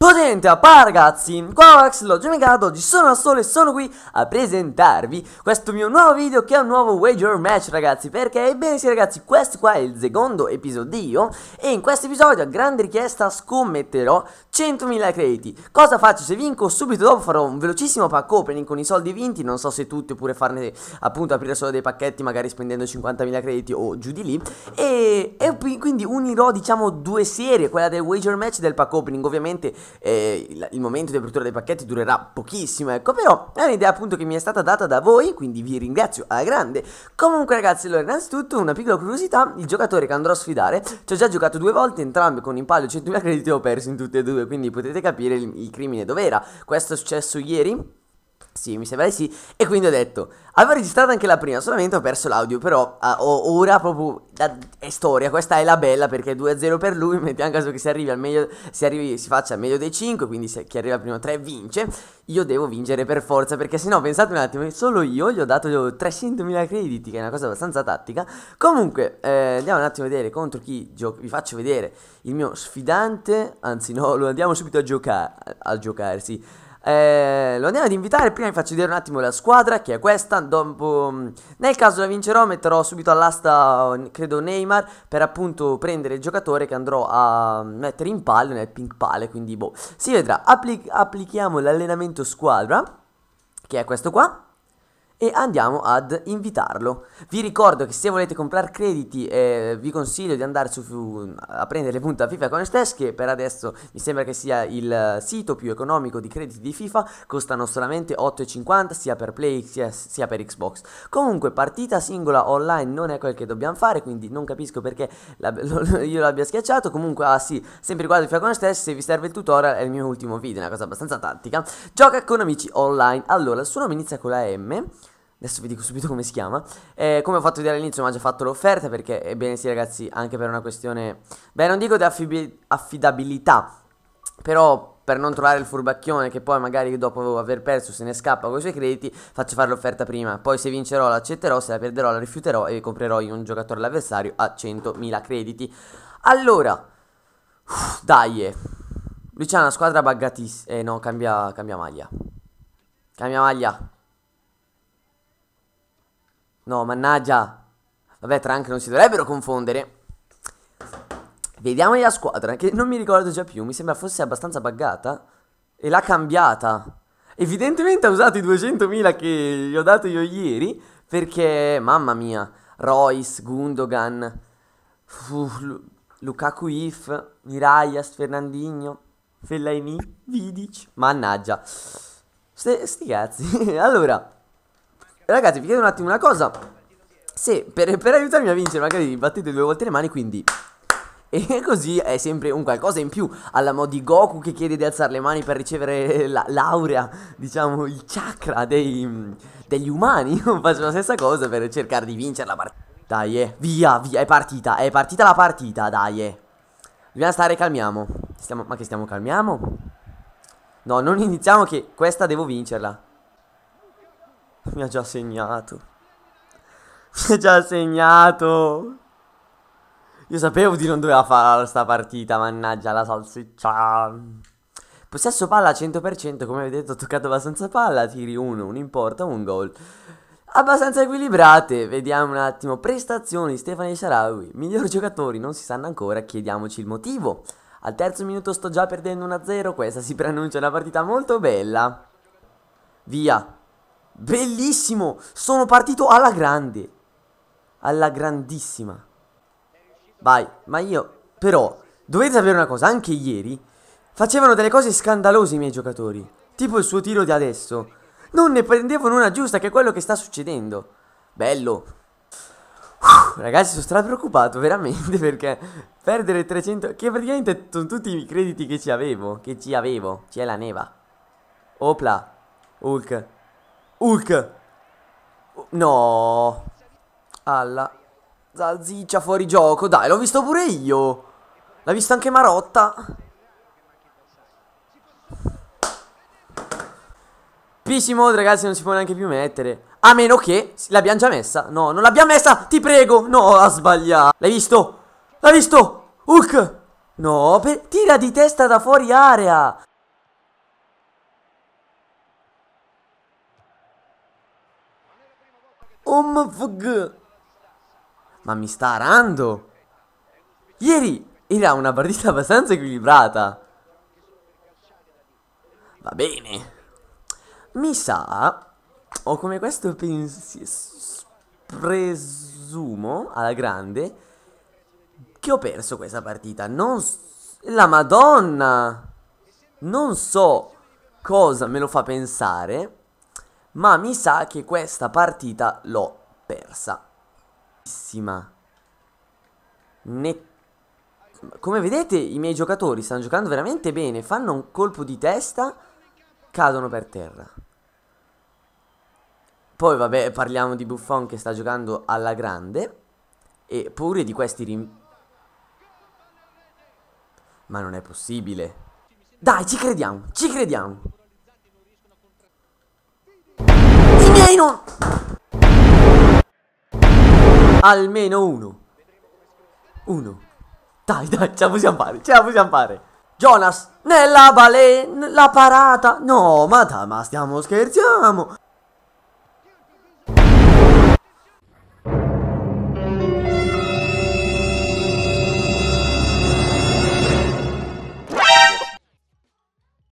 Potente a pa ragazzi, qua Max Logiomegato, oggi sono al sole e sono qui a presentarvi questo mio nuovo video che è un nuovo wager match ragazzi Perché ebbene sì ragazzi, questo qua è il secondo episodio e in questo episodio a grande richiesta scommetterò 100.000 crediti. Cosa faccio se vinco? Subito dopo farò un velocissimo pack opening con i soldi vinti, non so se tutti oppure farne appunto aprire solo dei pacchetti magari spendendo 50.000 crediti o giù di lì e, e, quindi unirò diciamo due serie, quella del wager match e del pack opening. Ovviamente eh, il, il, momento di apertura dei pacchetti durerà pochissimo, ecco, però è un'idea appunto che mi è stata data da voi, quindi vi ringrazio alla grande. Comunque ragazzi, allora innanzitutto una piccola curiosità, il giocatore che andrò a sfidare, ci ho già giocato due volte, entrambe con in palio 100.000 crediti e ho perso in tutte e due quindi potete capire il, il crimine dov'era. Questo è successo ieri sì, mi sembra di sì. E quindi ho detto, avevo registrato anche la prima, solamente ho perso l'audio, però ah, ora proprio la, è storia, questa è la bella perché 2-0 per lui, mettiamo caso che si arrivi al meglio, si, arrivi, si faccia al meglio dei 5, quindi se, chi arriva al primo 3 vince, io devo vincere per forza, perché se no pensate un attimo, solo io gli ho dato 300.000 crediti, che è una cosa abbastanza tattica. Comunque, eh, andiamo un attimo a vedere contro chi gioco, vi faccio vedere il mio sfidante, anzi no, lo andiamo subito a giocare, a, a giocare, sì. Eh, lo andiamo ad invitare. Prima vi faccio vedere un attimo la squadra, che è questa. Dopo, mm, nel caso la vincerò, metterò subito all'asta, mm, credo, Neymar. Per appunto prendere il giocatore che andrò a mm, mettere in palla nel pink pale. Quindi, boh, si vedrà. Appli applichiamo l'allenamento squadra, che è questo qua e andiamo ad invitarlo. Vi ricordo che se volete comprare crediti eh, vi consiglio di andare su, a prendere punto a FIFA con Coinstash che per adesso mi sembra che sia il sito più economico di crediti di FIFA, costano solamente 8,50 sia per Play sia, sia, per Xbox. Comunque partita singola online non è quel che dobbiamo fare, quindi non capisco perché la, lo, io l'abbia schiacciato. Comunque ah sì, sempre riguardo FIFA con Coinstash se vi serve il tutorial è il mio ultimo video, è una cosa abbastanza tattica. Gioca con amici online. Allora, il suo nome inizia con la M Adesso vi dico subito come si chiama. Eh, come ho fatto vedere all'inizio, mi ha già fatto l'offerta perché, ebbene sì ragazzi, anche per una questione... Beh, non dico di affidabilità, però per non trovare il furbacchione che poi magari dopo aver perso se ne scappa con i suoi crediti, faccio fare l'offerta prima. Poi se vincerò l'accetterò, se la perderò la rifiuterò e comprerò io un giocatore all'avversario a 100.000 crediti. Allora, dai, eh. lui c'ha una squadra buggatissima. Eh no, cambia, cambia maglia. Cambia maglia. No, mannaggia. Vabbè, Trunk non si dovrebbero confondere. Vediamo la squadra, che non mi ricordo già più. Mi sembra fosse abbastanza buggata. E l'ha cambiata. Evidentemente ha usato i 200.000 che gli ho dato io ieri. Perché, mamma mia, Royce, Gundogan, uh, Lukaku If, Mirajas, Fernandinho, Fellaini, Vidic. Mannaggia. sti cazzi. allora... Ragazzi, vi chiedo un attimo una cosa. Se per, per aiutarmi a vincere, magari battete due volte le mani, quindi... E così è sempre un qualcosa in più alla mod di Goku che chiede di alzare le mani per ricevere la laurea, diciamo, il chakra dei, degli umani. Faccio la stessa cosa per cercare di vincere la partita. Dai, eh. via, via, è partita, è partita la partita, dai. Eh. Dobbiamo stare calmiamo. Stiamo, ma che stiamo calmiamo? No, non iniziamo che questa devo vincerla. Mi ha già segnato. Mi ha già segnato. Io sapevo di non doveva fare sta partita, mannaggia la salsiccia. Possesso palla 100%, come vedete ho toccato abbastanza palla, tiri 1, un importa, un gol. Abbastanza equilibrate, vediamo un attimo. Prestazioni, Stefano Sarawi, migliori giocatori, non si sanno ancora, chiediamoci il motivo. Al terzo minuto sto già perdendo 1-0, questa si preannuncia una partita molto bella. Via, Bellissimo! Sono partito alla grande. Alla grandissima. Vai, ma io... Però, dovete sapere una cosa, anche ieri facevano delle cose scandalose i miei giocatori. Tipo il suo tiro di adesso. Non ne prendevano una giusta, che è quello che sta succedendo. Bello. Uff, ragazzi, sono stra preoccupato, veramente, perché perdere 300... Che praticamente sono tutti i crediti che ci avevo. Che ci avevo. C'è la neva. Opla. Hulk. Hulk. No. Alla. Zalziccia fuori gioco. Dai, l'ho visto pure io. L'ha visto anche Marotta. Pissimo, ragazzi, non si può neanche più mettere. A meno che l'abbiamo già messa. No, non l'abbiamo messa. Ti prego. No, ha sbagliato. L'hai visto? L'hai visto? Hulk. No, per... tira di testa da fuori area. OMFG. Ma mi sta arando. Ieri era una partita abbastanza equilibrata. Va bene. Mi sa, Ho come questo pensiero. presumo alla grande, che ho perso questa partita. Non la madonna! Non so cosa me lo fa pensare, ma mi sa che questa partita l'ho persa. Ne... Come vedete i miei giocatori stanno giocando veramente bene, fanno un colpo di testa, cadono per terra. Poi vabbè parliamo di Buffon che sta giocando alla grande e pure di questi rim... Ma non è possibile. Dai, ci crediamo, ci crediamo. almeno... Almeno uno. Uno. Dai, dai, ce la possiamo fare, ce la possiamo fare. Jonas, nella balena, la parata. No, ma, da, ma stiamo scherziamo